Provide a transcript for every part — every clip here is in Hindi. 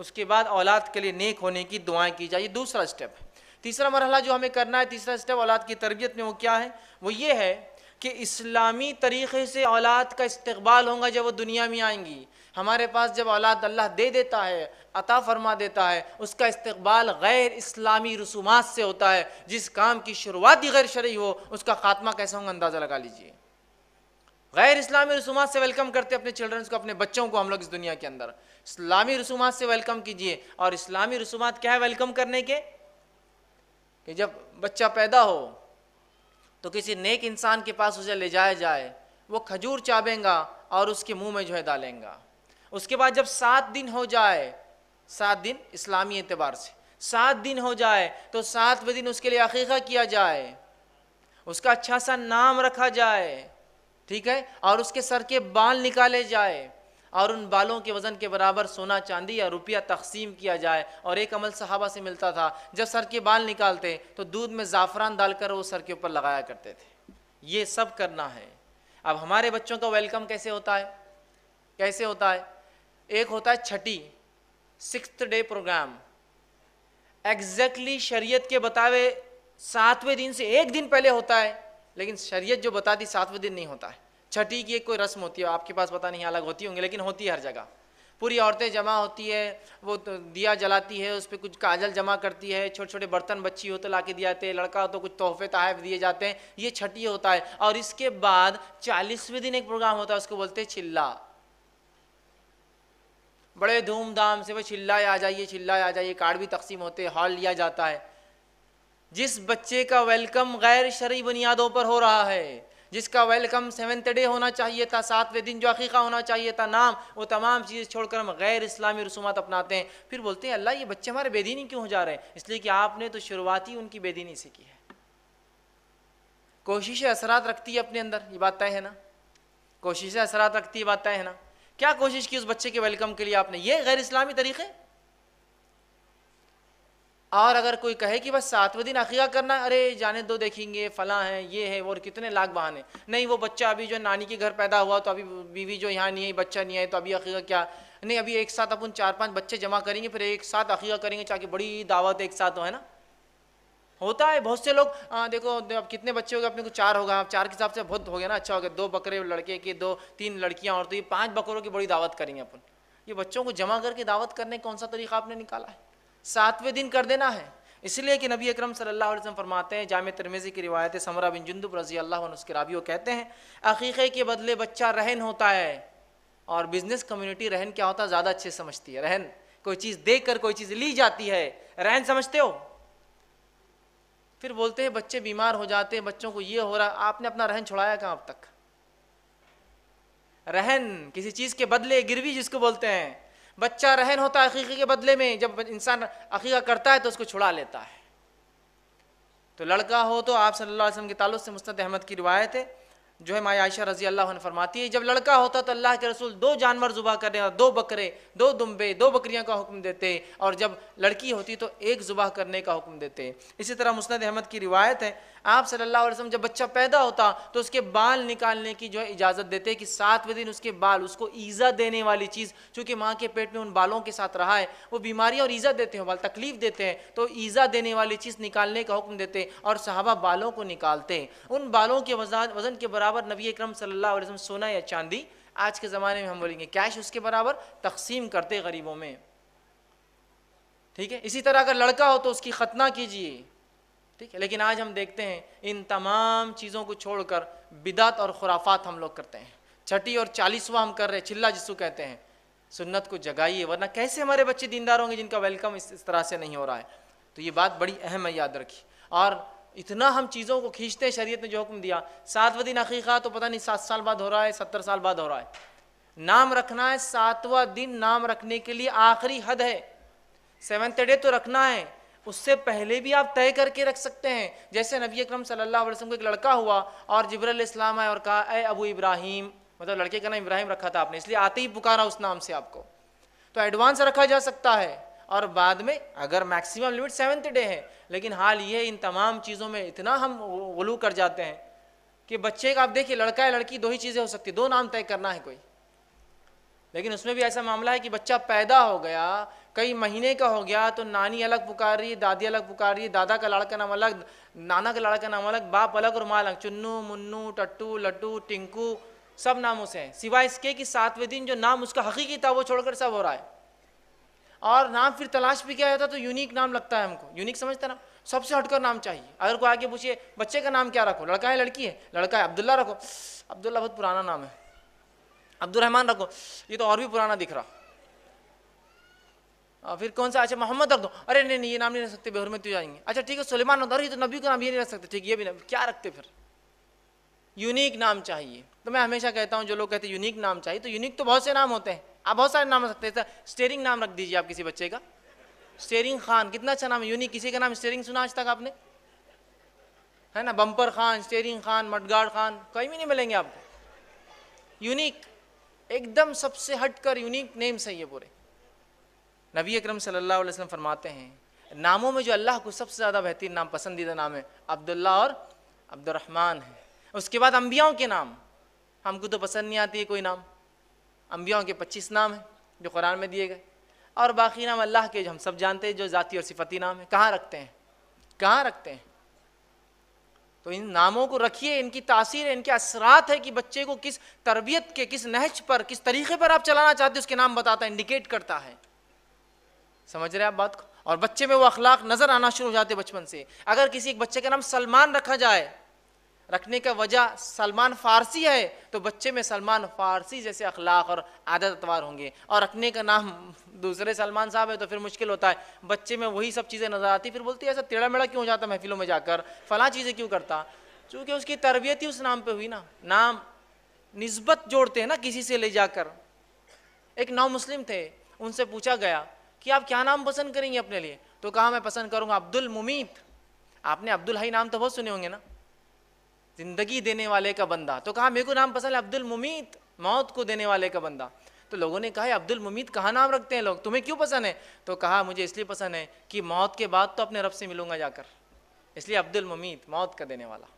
उसके बाद औलाद के लिए नेक होने की दुआएं की जाए ये दूसरा स्टेप है तीसरा मरहला जो हमें करना है तीसरा स्टेप औलाद की तरबियत में वो क्या है वो ये है कि इस्लामी तरीक़े से औलाद का इस्तबाल होगा जब वो दुनिया में आएंगी हमारे पास जब औलाद अल्लाह दे देता है अता फरमा देता है उसका इस्तबाल गैर इस्लामी रसूमात से होता है जिस काम की शुरुआत ही गैर शरी हो उसका ख़ात्मा कैसा होगा अंदाज़ा लगा लीजिए गैर इस्लामी रसूमात से वेलकम करते अपने चिल्ड्रंस को अपने बच्चों को हम लोग इस दुनिया के अंदर इस्लामी रसूमात से वेलकम कीजिए और इस्लामी रसूमात क्या है वेलकम करने के कि जब बच्चा पैदा हो तो किसी नेक इंसान के पास उसे ले जाया जाए वो खजूर चाबेगा और उसके मुंह में जो है डालेंगे उसके बाद जब सात दिन हो जाए सात दिन इस्लामी एतबार से सात दिन हो जाए तो सातवें दिन उसके लिए अकीक़ा किया जाए उसका अच्छा सा नाम रखा जाए ठीक है और उसके सर के बाल निकाले जाए और उन बालों के वज़न के बराबर सोना चांदी या रुपया तकसीम किया जाए और एक अमल सहाबा से मिलता था जब सर के बाल निकालते तो दूध में ज़ाफ़रान डालकर वो सर के ऊपर लगाया करते थे ये सब करना है अब हमारे बच्चों का वेलकम कैसे होता है कैसे होता है एक होता है छठी सिक्स डे प्रोग्राम एग्जैक्टली शरीयत के बतावे सातवें दिन से एक दिन पहले होता है लेकिन शरीयत जो बता दी सातवें दिन नहीं होता है छठी की एक कोई रस्म होती है आपके पास पता नहीं अलग होती होंगी लेकिन होती है हर जगह पूरी औरतें जमा होती है वो तो दिया जलाती है उस पर कुछ काजल जमा करती है छोटे छोटे बर्तन बच्ची हो तो ला के दिए जाते हैं लड़का हो तो कुछ तोहफे तहफ दिए जाते हैं ये छठी होता है और इसके बाद चालीसवें दिन एक प्रोग्राम होता है उसको बोलते हैं चिल्ला बड़े धूमधाम से वो चिल्लाए आ जाइए चिल्लाए आ जाइए कार्ड भी तकसीम होते हॉल लिया जाता है जिस बच्चे का वेलकम गैर शरी बुनियादों पर हो रहा है जिसका वेलकम सेवेंथ डे होना चाहिए था सातवें दिन जो अकीक़ा होना चाहिए था नाम वो तमाम चीज़ें छोड़कर हम गैर इस्लामी रसूमात अपनाते हैं फिर बोलते हैं अल्लाह ये बच्चे हमारे बेदीनी क्यों हो जा रहे हैं इसलिए कि आपने तो शुरुआत ही उनकी बेदीनी से की है कोशिश असरात रखती है अपने अंदर ये बात तय है ना कोशिश असरात रखती है बात तय है ना क्या कोशिश की उस बच्चे के वेलकम के लिए आपने ये गैर इस्लामी तरीक़े और अगर कोई कहे कि बस सातवें दिन अकीका करना अरे जाने दो देखेंगे फला है ये है और कितने लाख बहाने नहीं वो बच्चा अभी जो नानी के घर पैदा हुआ तो अभी बीवी जो यहाँ नहीं आई बच्चा नहीं आए तो अभी अकीका क्या नहीं अभी एक साथ अपन चार पांच बच्चे जमा करेंगे फिर एक साथ अकीका करेंगे चाहे बड़ी दावत एक साथ हो है ना होता है बहुत से लोग आ, देखो अब कितने बच्चे हो गए अपने को चार होगा चार के हिसाब से बहुत हो गया ना अच्छा हो गया दो बकरे लड़के के दो तीन लड़कियाँ और तो ये पाँच बकरों की बड़ी दावत करेंगे अपन ये बच्चों को जमा करके दावत करने कौन सा तरीका आपने निकाला है सातवें दिन कर देना है इसलिए कि नबी अकरम सल्लल्लाहु अलैहि वसल्लम फरमाते हैं जाम तरमेज़ी की रिवायत समरा बिन जुंदुब रजी अल्लाह उसके रावी कहते हैं अकीक़े के बदले बच्चा रहन होता है और बिज़नेस कम्युनिटी रहन क्या होता है ज़्यादा अच्छे समझती है रहन कोई चीज़ देख कर कोई चीज़ ली जाती है रहन समझते हो फिर बोलते हैं बच्चे बीमार हो जाते हैं बच्चों को ये हो रहा आपने अपना रहन छुड़ाया कहाँ अब तक रहन किसी चीज़ के बदले गिरवी जिसको बोलते हैं बच्चा रहन होता है अकीक़े के बदले में जब इंसान अकीक़ा करता है तो उसको छुड़ा लेता है तो लड़का हो तो आप सल्लल्लाहु अलैहि वसल्लम के ताल्लुक से मुस्त अहमद की रिवायत है जो है माया आयशा रजी अल्लाह फरमाती है जब लड़का होता तो अल्लाह के रसूल दो जानवर जुबा करने और दो बकरे दो दुम्बे दो बकरियां का हुक्म देते और जब लड़की होती तो एक जुबा करने का हुक्म देते इसी तरह मुस्द अहमद की रिवायत है आप सल्लल्लाहु अलैहि वसल्लम जब बच्चा पैदा होता तो उसके बाल निकालने की जो है इजाज़त देते कि सातवें दिन उसके बाल उसको ईज़ा देने वाली चीज़ चूँकि माँ के पेट में उन बालों के साथ रहा है वो बीमारी और ईज़ा देते हैं बाल तकलीफ़ देते हैं तो ईज़ा देने वाली चीज़ निकालने का हुक्म देते और सहाबा बालों को निकालते उन बालों के वजन के बराबर बराबर नबी अक्रम सल्लल्लाहु सोना या चांदी आज के ज़माने में हम बोलेंगे कैश उसके बराबर तकसीम करते गरीबों में ठीक है इसी तरह अगर लड़का हो तो उसकी खतना कीजिए ठीक है लेकिन आज हम देखते हैं इन तमाम चीज़ों को छोड़कर बिदात और खुराफात हम लोग करते हैं छठी और चालीसवा हम कर रहे हैं चिल्ला जिसको कहते हैं सुन्नत को जगाइए वरना कैसे हमारे बच्चे दीनदार होंगे जिनका वेलकम इस, इस तरह से नहीं हो रहा है तो ये बात बड़ी अहम है याद रखी और इतना हम चीज़ों को खींचते हैं शरीयत ने जो हुक्म दिया सातवा दिन अकीक़ा तो पता नहीं सात साल बाद हो रहा है सत्तर साल बाद हो रहा है नाम रखना है सातवा दिन नाम रखने के लिए आखिरी हद है सेवन्थ डे तो रखना है उससे पहले भी आप तय करके रख सकते हैं जैसे नबी अक्रम सल्ला वसम को एक लड़का हुआ और जबरल इस्लाम आए और कहा अय अबू इब्राहिम मतलब लड़के का नाम इब्राहिम रखा था आपने इसलिए आते ही पुकारा उस नाम से आपको तो एडवांस रखा जा सकता है और बाद में अगर मैक्सिमम लिमिट सेवेंथ डे है लेकिन हाल ये इन तमाम चीज़ों में इतना हम वलू कर जाते हैं कि बच्चे का आप देखिए लड़का या लड़की दो ही चीज़ें हो सकती है दो नाम तय करना है कोई लेकिन उसमें भी ऐसा मामला है कि बच्चा पैदा हो गया कई महीने का हो गया तो नानी अलग पुकार रही है दादी अलग पुकार रही है दादा का लड़का नाम अलग नाना का लड़का नाम अलग बाप अलग और माँ अलग चुन्नू मुन्नू टट्टू लट्टू टिंकू सब नाम उसे हैं सिवाय इसके कि सातवें दिन जो नाम उसका हकीकी था वो छोड़कर सब हो रहा है और नाम फिर तलाश भी किया जाता तो यूनिक नाम लगता है हमको यूनिक समझते ना सबसे हटकर नाम चाहिए अगर कोई आगे पूछिए बच्चे का नाम क्या रखो लड़का है लड़की है लड़का है अब्दुल्ला रखो अब्दुल्ला बहुत पुराना नाम है अब्दुलरहमान रखो ये तो और भी पुराना दिख रहा और फिर कौन सा अच्छा मोहम्मद रख दो अरे नहीं नहीं ये नाम नहीं रख सकते बेहर में तो जाएंगे अच्छा ठीक है सुलेमान रख दो अरे ये तो नबी का नाम ये नहीं रख सकते ठीक ये भी नहीं क्या रखते फिर यूनिक नाम चाहिए तो मैं हमेशा कहता हूँ जो लोग कहते हैं यूनिक नाम चाहिए तो यूनिक तो बहुत से नाम होते हैं आप बहुत सारे नाम रख सकते हैं स्टेरिंग नाम रख दीजिए आप किसी बच्चे का स्टेरिंग खान कितना अच्छा नाम है यूनिक किसी का नाम स्टेरिंग सुना आज तक आपने है ना बम्पर खान स्टेरिंग खान मटगाड़ खान कहीं भी नहीं मिलेंगे आपको यूनिक एकदम सबसे हटकर यूनिक नेम सही है पूरे नबी अक्रम सल्लाम फरमाते हैं नामों में जो अल्लाह को सबसे ज़्यादा बेहतरीन नाम पसंदीदा नाम है अब्दुल्ला और अब्दुलरहमान है उसके बाद अम्बियाओं के नाम हमको तो पसंद नहीं आती है कोई नाम अम्बियाओं के पच्चीस नाम हैं जो कुरान में दिए गए और बाकी नाम अल्लाह के जो हम सब जानते हैं जो ज़ाती और सिफती नाम है कहाँ रखते हैं कहाँ रखते हैं तो इन नामों को रखिए इनकी तासीर है इनके असरात है कि बच्चे को किस तरबियत के किस नहज पर किस तरीके पर आप चलाना चाहते उसके नाम बताता है इंडिकेट करता है समझ रहे हैं आप बात को और बच्चे में वो अखलाक नज़र आना शुरू हो जाते हैं बचपन से अगर किसी एक बच्चे का नाम सलमान रखा जाए रखने का वजह सलमान फ़ारसी है तो बच्चे में सलमान फ़ारसी जैसे अखलाक और आदत अतवार होंगे और रखने का नाम दूसरे सलमान साहब है तो फिर मुश्किल होता है बच्चे में वही सब चीज़ें नज़र आती फिर बोलती है ऐसा टेढ़ा मेढ़ा क्यों हो जाता महफिलों में जाकर फला चीज़ें क्यों करता चूँकि उसकी तरबियत ही उस नाम पर हुई ना नाम नस्बत जोड़ते हैं ना किसी से ले जाकर एक नौ मुस्लिम थे उनसे पूछा गया कि आप क्या नाम पसंद करेंगे अपने लिए तो कहा मैं पसंद करूँगा अब्दुल मुमीत आपने अब्दुल हाई नाम तो बहुत सुने होंगे ना ज़िंदगी देने वाले का बंदा तो कहा मेरे को नाम पसंद है अब्दुल मुमीत मौत को देने वाले का बंदा तो लोगों ने कहा अब्दुल मुमीत कहाँ नाम रखते हैं लोग तुम्हें क्यों पसंद है तो कहा मुझे इसलिए पसंद है कि मौत के बाद तो अपने रब से मिलूंगा जाकर इसलिए अब्दुल मुमीत मौत का देने वाला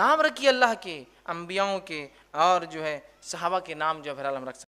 नाम रखिए अल्लाह के अंबियाओं के और जो है सहाबा के नाम जो है फिलहाल हम रख सकते